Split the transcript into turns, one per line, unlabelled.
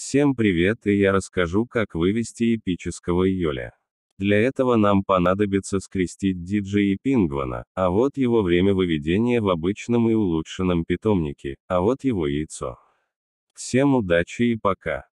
Всем привет и я расскажу как вывести эпического Йоля. Для этого нам понадобится скрестить и пингвана, а вот его время выведения в обычном и улучшенном питомнике, а вот его яйцо. Всем удачи и пока.